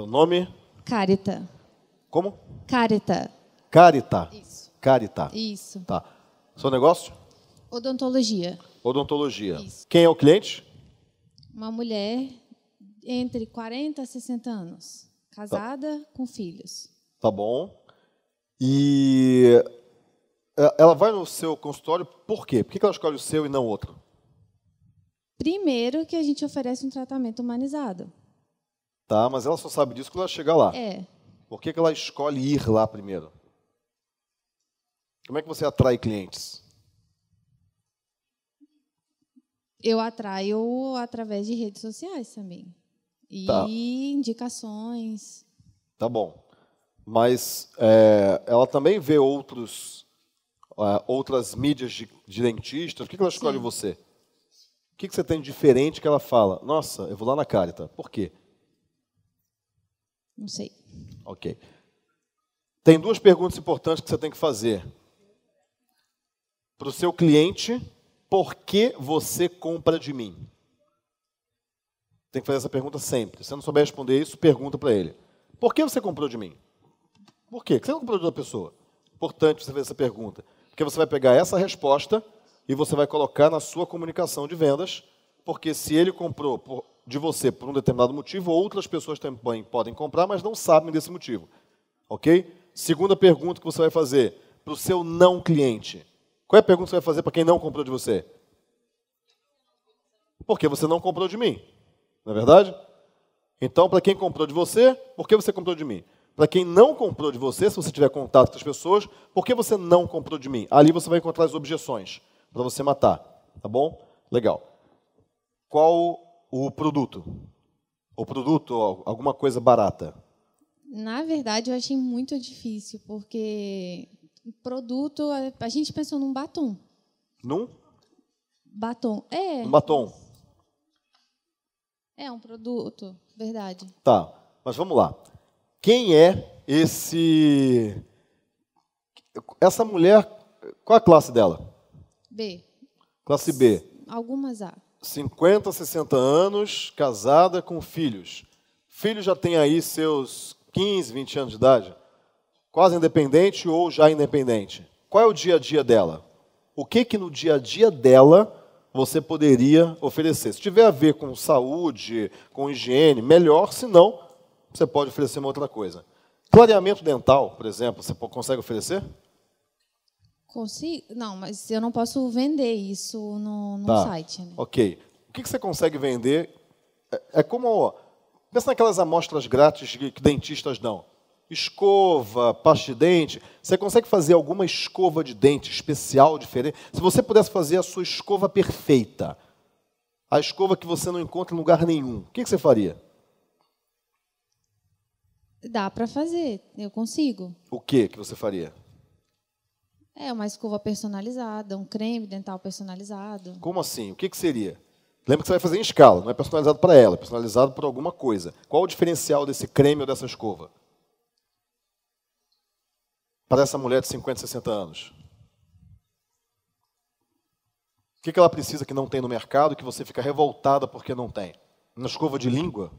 Teu nome? Carita. Como? Carita. Carita. Isso. Carita. Isso. Tá. Seu negócio? Odontologia. Odontologia. Isso. Quem é o cliente? Uma mulher entre 40 a 60 anos, casada, tá. com filhos. Tá bom. E é, ela vai no seu consultório por quê? Por que ela escolhe o seu e não outro? Primeiro que a gente oferece um tratamento humanizado. Tá? Mas ela só sabe disso quando ela chegar lá. É. Por que, que ela escolhe ir lá primeiro? Como é que você atrai clientes? Eu atraio através de redes sociais também. E tá. indicações. Tá bom. Mas é, ela também vê outros, uh, outras mídias de, de dentistas. Por que, que ela escolhe Sim. você? O que, que você tem de diferente que ela fala? Nossa, eu vou lá na Carita. Por quê? Não sei. Ok. Tem duas perguntas importantes que você tem que fazer. Para o seu cliente, por que você compra de mim? Tem que fazer essa pergunta sempre. Se não souber responder isso, pergunta para ele. Por que você comprou de mim? Por quê? Por que você não comprou de outra pessoa? Importante você fazer essa pergunta. Porque você vai pegar essa resposta e você vai colocar na sua comunicação de vendas, porque se ele comprou por de você por um determinado motivo, outras pessoas também podem comprar, mas não sabem desse motivo. Ok? Segunda pergunta que você vai fazer para o seu não cliente. Qual é a pergunta que você vai fazer para quem não comprou de você? Por que você não comprou de mim? Não é verdade? Então, para quem comprou de você, por que você comprou de mim? Para quem não comprou de você, se você tiver contato com as pessoas, por que você não comprou de mim? Ali você vai encontrar as objeções para você matar. Tá bom? Legal. Qual o produto? O produto, alguma coisa barata? Na verdade, eu achei muito difícil, porque produto, a gente pensou num batom. Num? Batom. É. Um batom. É um produto, verdade. Tá, mas vamos lá. Quem é esse. Essa mulher, qual a classe dela? B. Classe B. Algumas A. 50, 60 anos, casada com filhos. Filho já tem aí seus 15, 20 anos de idade, quase independente ou já independente. Qual é o dia a dia dela? O que que no dia a dia dela você poderia oferecer? Se tiver a ver com saúde, com higiene, melhor, se não, você pode oferecer uma outra coisa. Clareamento dental, por exemplo, você consegue oferecer? Consigo? Não, mas eu não posso vender isso no, no tá. site. Né? Ok. O que, que você consegue vender? É, é como. Pensa naquelas amostras grátis que, que dentistas dão. Escova, pasta de dente. Você consegue fazer alguma escova de dente especial, diferente? Se você pudesse fazer a sua escova perfeita, a escova que você não encontra em lugar nenhum, o que, que você faria? Dá para fazer, eu consigo. O que que você faria? É, uma escova personalizada, um creme dental personalizado. Como assim? O que, que seria? Lembra que você vai fazer em escala, não é personalizado para ela, é personalizado para alguma coisa. Qual o diferencial desse creme ou dessa escova? Para essa mulher de 50, 60 anos. O que, que ela precisa que não tem no mercado que você fica revoltada porque não tem? Uma escova de língua?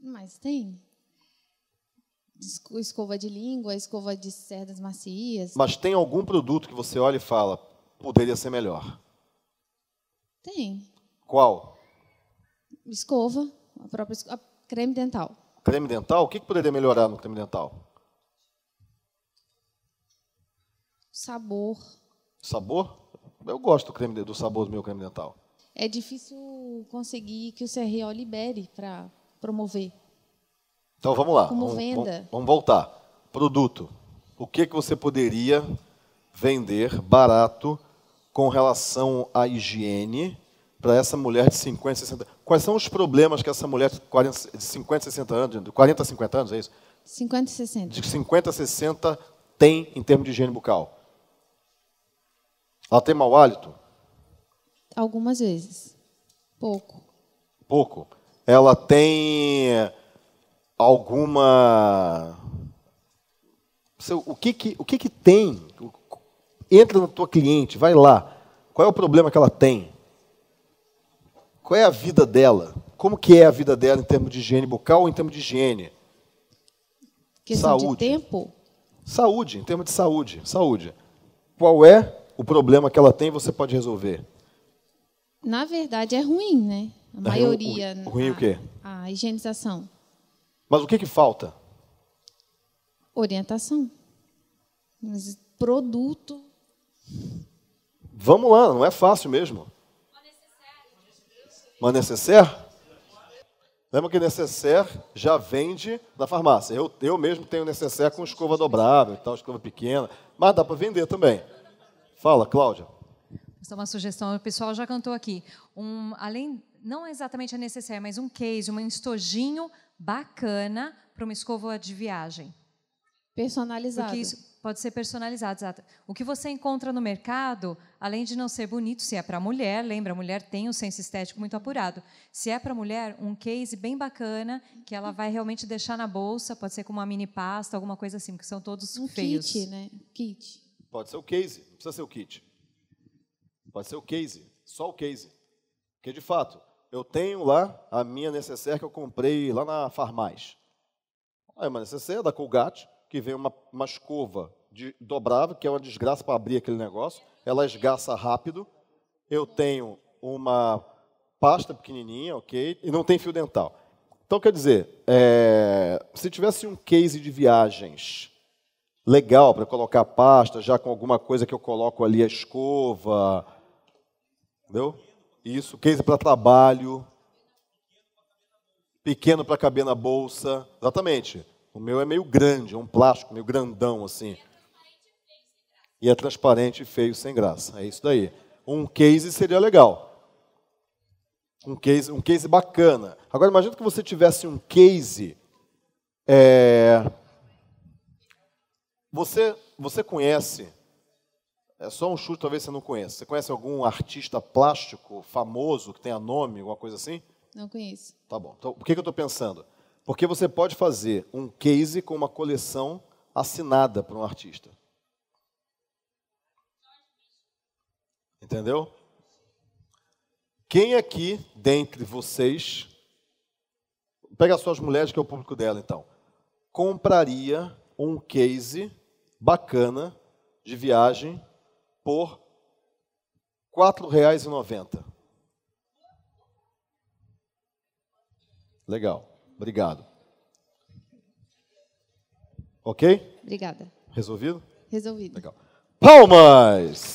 Mas tem escova de língua, escova de cerdas macias. Mas tem algum produto que você olha e fala, poderia ser melhor? Tem. Qual? Escova, a própria a creme dental. Creme dental? O que, que poderia melhorar no creme dental? Sabor. Sabor? Eu gosto do, creme, do sabor do meu creme dental. É difícil conseguir que o CRO libere para promover. Então vamos lá. Como venda. Vamos, voltar. Produto. O que, que você poderia vender barato com relação à higiene para essa mulher de 50, 60 anos? Quais são os problemas que essa mulher de 40, de 50, 60 anos, de 40 a 50 anos, é isso? 50 e 60. De 50 a 60 tem em termos de higiene bucal? Ela tem mau hálito? Algumas vezes. Pouco. Pouco. Ela tem alguma. O que, que, o que, que tem? Entra na tua cliente, vai lá. Qual é o problema que ela tem? Qual é a vida dela? Como que é a vida dela em termos de higiene bucal ou em termos de higiene? saúde. de tempo? Saúde, em termos de saúde. Saúde. Qual é o problema que ela tem você pode resolver? Na verdade, é ruim, né? A é maioria. Ruim, ruim a, o quê? A higienização. Mas o que, que falta? Orientação. Mas produto. Vamos lá, não é fácil mesmo. Mas necessaire? Lembra que necessaire já vende na farmácia. Eu, eu mesmo tenho necessaire com escova dobrável, tal, escova pequena, mas dá para vender também. Fala, Cláudia. Essa é uma sugestão, o pessoal já cantou aqui. Um, além, não exatamente a necessaire, mas um case, um estojinho bacana para uma escova de viagem. Personalizado. Porque isso pode ser personalizado, exato. O que você encontra no mercado, além de não ser bonito, se é para mulher, lembra, a mulher tem um senso estético muito apurado. Se é para mulher, um case bem bacana que ela vai realmente deixar na bolsa, pode ser com uma mini pasta, alguma coisa assim, porque são todos um feios. Kit, né? Kit. Pode ser o case, não precisa ser o kit. Pode ser o case, só o case. Porque de fato, eu tenho lá a minha necessaire que eu comprei lá na farmácia. É uma necessaire da Colgate, que vem uma, uma escova de, dobrável, que é uma desgraça para abrir aquele negócio. Ela esgaça rápido. Eu tenho uma pasta pequenininha, ok? E não tem fio dental. Então, quer dizer, é, se tivesse um case de viagens legal para colocar pasta, já com alguma coisa que eu coloco ali, a escova, entendeu? Isso, case para trabalho. Pequeno para caber na bolsa. Exatamente. O meu é meio grande, é um plástico meio grandão assim. E é transparente e feio sem graça. É isso daí. Um case seria legal. Um case, um case bacana. Agora imagina que você tivesse um case. É... Você, você conhece é só um chute, talvez você não conheça. Você conhece algum artista plástico famoso que tenha nome, alguma coisa assim? Não conheço. Tá bom. Então, por que, eu estou pensando? Porque você pode fazer um case com uma coleção assinada por um artista. Entendeu? Quem aqui, dentre vocês, pega as suas mulheres, que é o público dela, então, compraria um case bacana de viagem por R$ 4,90. Legal, obrigado. Ok? Obrigada. Resolvido? Resolvido. Legal. Palmas!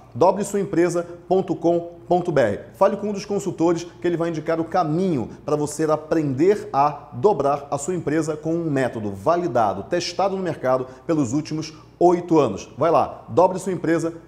wsuempresa.com.br. Fale com um dos consultores que ele vai indicar o caminho para você aprender a dobrar a sua empresa com um método validado, testado no mercado pelos últimos oito anos. Vai lá, dobresuaempresa.com.br.